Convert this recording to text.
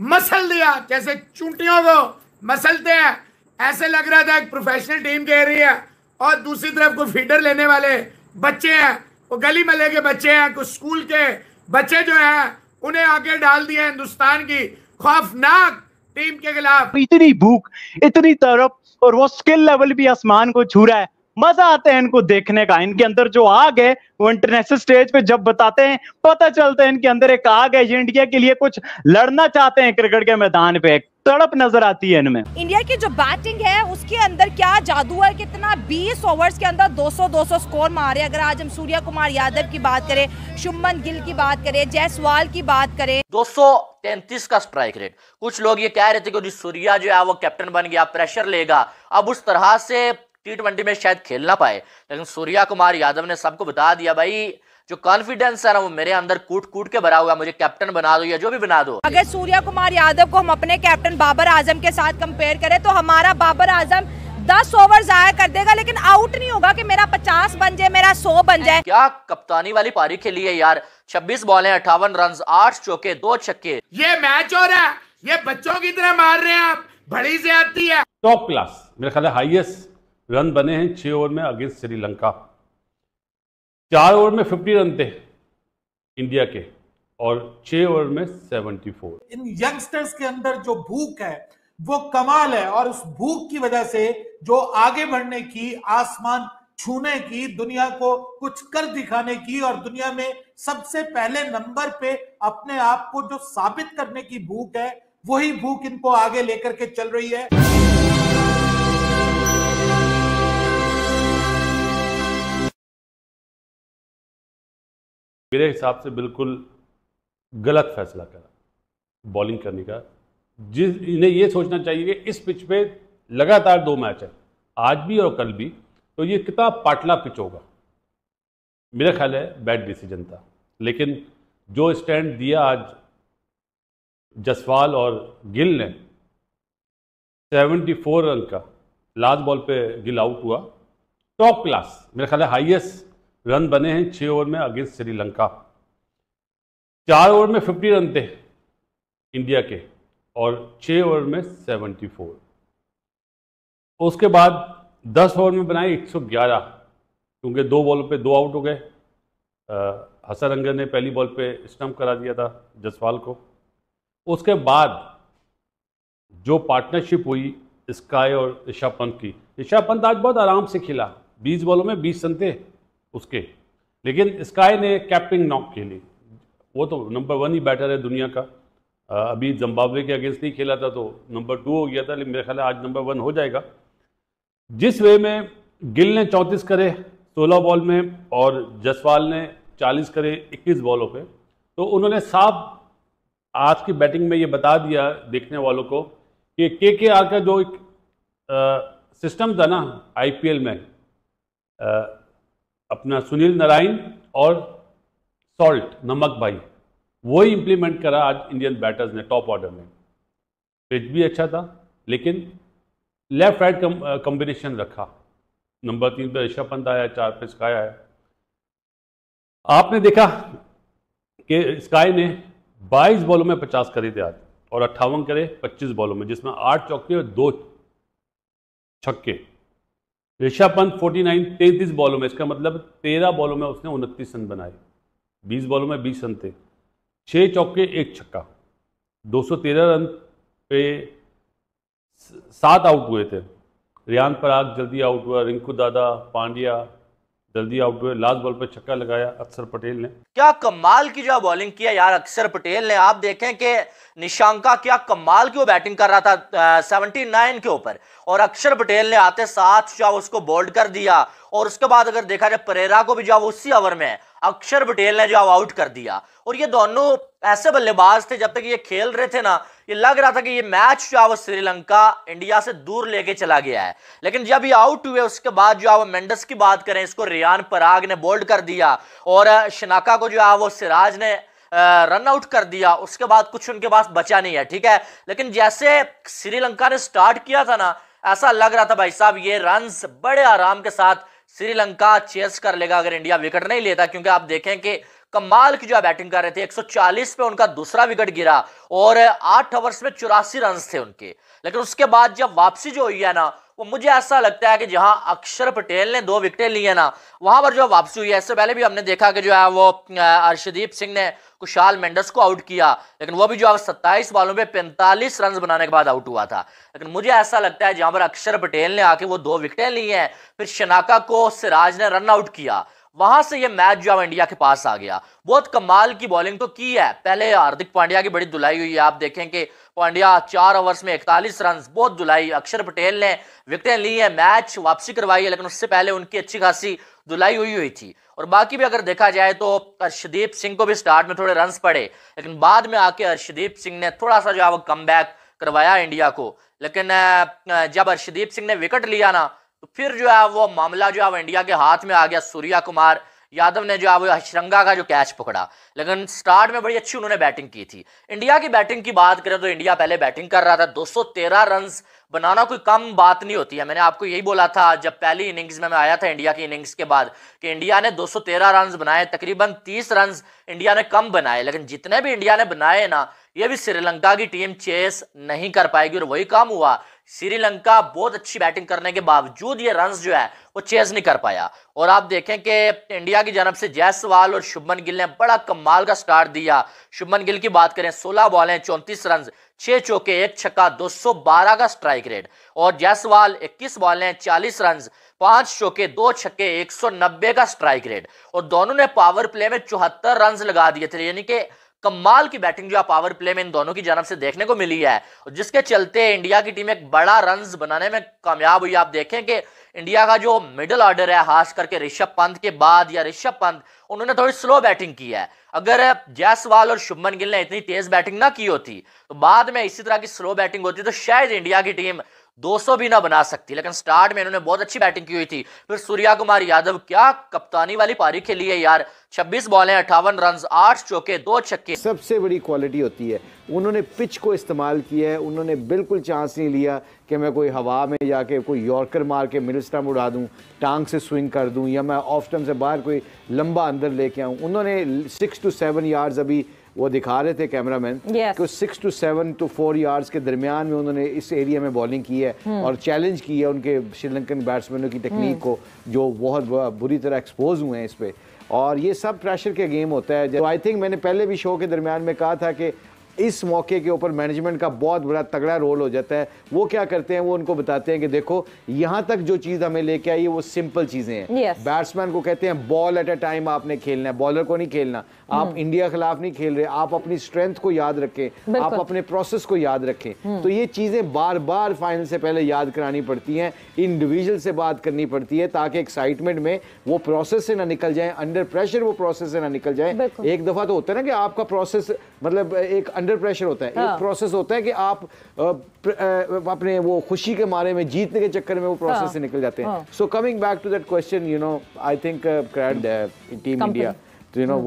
Muscle दिया जैसे चूंटियों को मसलते हैं ऐसे लग रहा था एक प्रोफेशनल टीम कह रही है और दूसरी तरफ को फीडर लेने वाले बच्चे हैं वो गली मले के बच्चे हैं कुछ स्कूल के बच्चे जो हैं उन्हें आगे डाल दिया हिंदुस्तान की खौफनाक टीम के खिलाफ इतनी भूख इतनी तरफ और वो स्किल लेवल भी आसमान को छू रहा है मजा आता है इनको देखने का इनके अंदर जो आग है वो इंटरनेशनल स्टेज पे जब बताते हैं पता चलता है इनके अंदर एक आग है ये इंडिया के लिए कुछ लड़ना चाहते हैं क्रिकेट के मैदान पे तड़प नजर आती है इनमें इंडिया की जो बैटिंग है उसके अंदर क्या जादू है कितना 20 ओवर्स के अंदर 200 200 स्कोर मारे अगर आज हम सूर्या कुमार यादव की बात करें शुभमन गिल की बात करें जयसवाल की बात करें 233 का स्ट्राइक रेट कुछ लोग ये कह रहे थे कि सूर्या जो है वो कैप्टन बन गया प्रेशर लेगा अब उस तरह से टी में शायद खेल ना पाए लेकिन सूर्या कुमार यादव ने सबको बता दिया भाई जो कॉन्फिडेंस है ना वो मेरे अंदर कूट कूट के भरा हुआ मुझे कैप्टन बना दो या जो भी बना दो अगर सूर्या कुमार यादव को हम अपने कैप्टन बाबर आजम के साथ कंपेयर करें तो हमारा बाबर आजम दस ओवर जाया कर देगा लेकिन आउट नहीं होगा कि मेरा पचास बन जाए मेरा सौ बन जाए क्या कप्तानी वाली पारी खेली है यार छब्बीस बॉले अठावन रन आठ चौके दो छक्के ये मैच हो रहा है ये बच्चों की तरह मार रहे हैं आप बड़ी ज्यादा है टॉप क्लास मेरे ख्याल हाइएस्ट रन बने हैं छह ओवर में अगेंस्ट श्रीलंका चार ओवर में फिफ्टी रन थे इंडिया के और छह ओवर में सेवेंटी फोर इन यंगस्टर्स के अंदर जो भूख है वो कमाल है और उस भूख की वजह से जो आगे बढ़ने की आसमान छूने की दुनिया को कुछ कर दिखाने की और दुनिया में सबसे पहले नंबर पे अपने आप को जो साबित करने की भूख है वही भूख इनको आगे लेकर के चल रही है मेरे हिसाब से बिल्कुल गलत फैसला करा बॉलिंग करने का जिस इन्हें ये सोचना चाहिए कि इस पिच पे लगातार दो मैच है आज भी और कल भी तो ये कितना पाटला पिच होगा मेरा ख्याल है बैड डिसीजन था लेकिन जो स्टैंड दिया आज जसवाल और गिल ने 74 रन का लास्ट बॉल पे गिल आउट हुआ टॉप क्लास मेरा ख्याल है हाईएस्ट रन बने हैं छह ओवर में अगेंस्ट श्रीलंका चार ओवर में फिफ्टी रन थे इंडिया के और छह ओवर में सेवेंटी फोर उसके बाद दस ओवर में बनाए एक सौ ग्यारह क्योंकि दो बॉलों पे दो आउट हो गए हसन अंगर ने पहली बॉल पे स्टम्प करा दिया था जसवाल को उसके बाद जो पार्टनरशिप हुई स्काई और ऋषा पंत की ऋषा पंत आज बहुत आराम से खिला 20 बॉलों में 20 रन थे उसके लेकिन स्काई ने कैपिंग नॉक खेली वो तो नंबर वन ही बैटर है दुनिया का अभी जम्बावे के अगेंस्ट नहीं खेला था तो नंबर टू हो गया था लेकिन मेरा ख्याल आज नंबर वन हो जाएगा जिस वे में गिल ने चौंतीस करे सोलह बॉल में और जसवाल ने चालीस करे इक्कीस बॉलों पे तो उन्होंने साफ आज की बैटिंग में ये बता दिया देखने वालों को कि के के आर का जो एक सिस्टम था ना आईपीएल में आ, अपना सुनील नारायण और सॉल्ट नमक भाई वो ही इम्प्लीमेंट करा आज इंडियन बैटर्स ने टॉप ऑर्डर में पिच भी अच्छा था लेकिन लेफ्ट राइट कॉम्बिनेशन रखा नंबर तीन पे ऋषभ पंत आया चार पे स्काई आया आपने देखा कि स्काई ने 22 बॉलों में 50 करे थे आज और अट्ठावन करे 25 बॉलों में जिसमें आठ चौके और दो छक्के ऋषभ पंत 49 तैंतीस बॉलों में इसका मतलब 13 बॉलों में उसने उनतीस रन बनाए 20 बॉलों में 20 रन थे छः चौके एक छक्का 213 रन पे सात आउट हुए थे रियान पराग जल्दी आउट हुआ रिंकू दादा पांड्या जल्दी आउट हुए लास्ट बॉल पर छक्का लगाया अक्षर पटेल ने क्या कमाल की जो बॉलिंग किया यार अक्षर पटेल ने आप देखें कि निशांका क्या कमाल की वो बैटिंग कर रहा था सेवनटी नाइन के ऊपर और अक्षर पटेल ने आते साथ जो उसको बोल्ड कर दिया और उसके बाद अगर देखा जाए परेरा को भी जो उसी ओवर में है अक्षर पटेल ने जो आउट कर दिया और ये दोनों ऐसे बल्लेबाज थे जब तक ये खेल रहे थे ना ये लग रहा था कि ये मैच जो है वो श्रीलंका इंडिया से दूर लेके चला गया है लेकिन जब ये आउट हुए उसके बाद जो है वो मेंडस की बात करें इसको रियान पराग ने बोल्ड कर दिया और शनाका को जो है वो सिराज ने रन आउट कर दिया उसके बाद कुछ उनके पास बचा नहीं है ठीक है लेकिन जैसे श्रीलंका ने स्टार्ट किया था ना ऐसा लग रहा था भाई साहब ये रन बड़े आराम के साथ श्रीलंका चेस कर लेगा अगर इंडिया विकेट नहीं लेता क्योंकि आप देखें कि कमाल की जो बैटिंग कर रहे थे 140 पे उनका दूसरा विकेट गिरा और आठ ओवर्स में चौरासी रन थे उनके लेकिन उसके बाद जब वापसी जो हुई है ना वो मुझे ऐसा लगता है कि जहां अक्षर पटेल ने दो विकेटें ली है ना वहां पर जो वापसी हुई है इससे पहले भी हमने देखा कि जो है वो अर्षदीप सिंह ने कुशाल मेंडस को आउट किया लेकिन वो भी जो है सत्ताईस बॉलों पे पैंतालीस रन बनाने के बाद आउट हुआ था लेकिन मुझे ऐसा लगता है जहां पर अक्षर पटेल ने आके वो दो विकेटें ली हैं फिर शनाका को सिराज ने रन आउट किया वहां से ये मैच जो है इंडिया के पास आ गया बहुत कमाल की बॉलिंग तो की है पहले हार्दिक पांड्या की बड़ी धुलाई हुई है आप देखें कि पांड्या चार ओवर्स में इकतालीस रन बहुत दुलाई अक्षर पटेल ने विकटें ली है मैच वापसी करवाई है लेकिन उससे पहले उनकी अच्छी खासी दुलाई हुई हुई थी और बाकी भी अगर देखा जाए तो हर्षदीप सिंह को भी स्टार्ट में थोड़े रन पड़े लेकिन बाद में आके हर्षदीप सिंह ने थोड़ा सा जो है वो कम करवाया इंडिया को लेकिन जब हर्षदीप सिंह ने विकेट लिया ना तो फिर जो है वो मामला जो है वो इंडिया के हाथ में आ गया सूर्या कुमार यादव ने जो वो श्रृंगा का जो कैच पकड़ा लेकिन स्टार्ट में बड़ी अच्छी उन्होंने बैटिंग की थी इंडिया की बैटिंग की बात करें तो इंडिया पहले बैटिंग कर रहा था 213 रन बनाना कोई कम बात नहीं होती है मैंने आपको यही बोला था जब पहली इनिंग्स में मैं आया था इंडिया की इनिंग्स के बाद कि इंडिया ने 213 रन्स बनाए तकरीबन 30 रन्स इंडिया ने कम बनाए लेकिन जितने भी इंडिया ने बनाए ना ये भी श्रीलंका की टीम चेस नहीं कर पाएगी और वही काम हुआ श्रीलंका बहुत अच्छी बैटिंग करने के बावजूद ये रन जो है वो चेज नहीं कर पाया और आप देखें कि इंडिया की जनब से जयसवाल और शुभमन गिल ने बड़ा कमाल का स्टार्ट दिया शुभमन गिल की बात करें 16 बॉलें 34 रन छः चौके एक छक्का 212 का स्ट्राइक रेट और जयसवाल 21 बॉलें 40 रन पांच चौके दो छक्के 190 का स्ट्राइक रेट और दोनों ने पावर प्ले में चौहत्तर रन लगा दिए थे यानी कि कमाल की बैटिंग जो पावर प्ले में इन दोनों की जानब से देखने को मिली है और जिसके चलते इंडिया की टीम एक बड़ा रन बनाने में कामयाब हुई आप देखें कि इंडिया का जो मिडिल ऑर्डर है खास करके ऋषभ पंत के बाद या ऋषभ पंत उन्होंने थोड़ी स्लो बैटिंग की है अगर जयसवाल और शुभमन गिल ने इतनी तेज बैटिंग ना की होती तो बाद में इसी तरह की स्लो बैटिंग होती तो शायद इंडिया की टीम 200 भी ना बना सकती लेकिन स्टार्ट में इन्होंने बहुत अच्छी बैटिंग की हुई थी फिर सूर्या कुमार यादव क्या कप्तानी वाली पारी खेली है यार 26 बॉलें अठावन रन आठ चौके दो छक्के सबसे बड़ी क्वालिटी होती है उन्होंने पिच को इस्तेमाल किया है उन्होंने बिल्कुल चांस नहीं लिया कि मैं कोई हवा में जाके कोई यॉर्कर मार के मिडिल स्टम्प उड़ा दूं टांग से स्विंग कर दूं या मैं ऑफ स्टम्प से बाहर कोई लंबा अंदर लेके आऊं उन्होंने सिक्स टू सेवन यार्ड्स अभी वो दिखा रहे थे cameraman yes. Six to seven to four yards के दरमियान में उन्होंने इस एरिया में बॉलिंग की है hmm. और चैलेंज की है उनके श्रीलंकन बैट्समैनों की टेक्निक hmm. को जो बहुत बुरी तरह एक्सपोज हुए हैं इस पर और ये सब प्रेशर के गेम होता है तो आई थिंक मैंने पहले भी शो के दरमियान में कहा था कि इस मौके के ऊपर मैनेजमेंट का बहुत बड़ा तगड़ा रोल हो जाता है वो क्या करते हैं वो उनको बताते हैं कि देखो यहाँ तक जो चीज़ हमें लेके आई है वो सिंपल चीज़ें हैं yes. बैट्समैन को कहते हैं बॉल एट अ टाइम आपने खेलना है बॉलर को नहीं खेलना हम्म। आप hmm. इंडिया खिलाफ नहीं खेल रहे आप अपनी स्ट्रेंथ को याद रखें आप अपने प्रोसेस को याद रखें hmm. तो ये चीज़ें बार बार फाइनल से पहले याद करानी पड़ती हैं इंडिविजुअल से बात करनी पड़ती है ताकि एक्साइटमेंट में वो प्रोसेस से ना निकल जाए अंडर प्रेशर वो प्रोसेस से ना निकल जाए एक दफ़ा तो होता है ना कि आपका प्रोसेस मतलब एक अंडर प्रेशर होता है हाँ। एक प्रोसेस होता है कि आप अपने वो खुशी के मारे में जीतने के चक्कर में वो प्रोसेस हाँ। से निकल जाते हैं so coming back to that question you know I think team India you no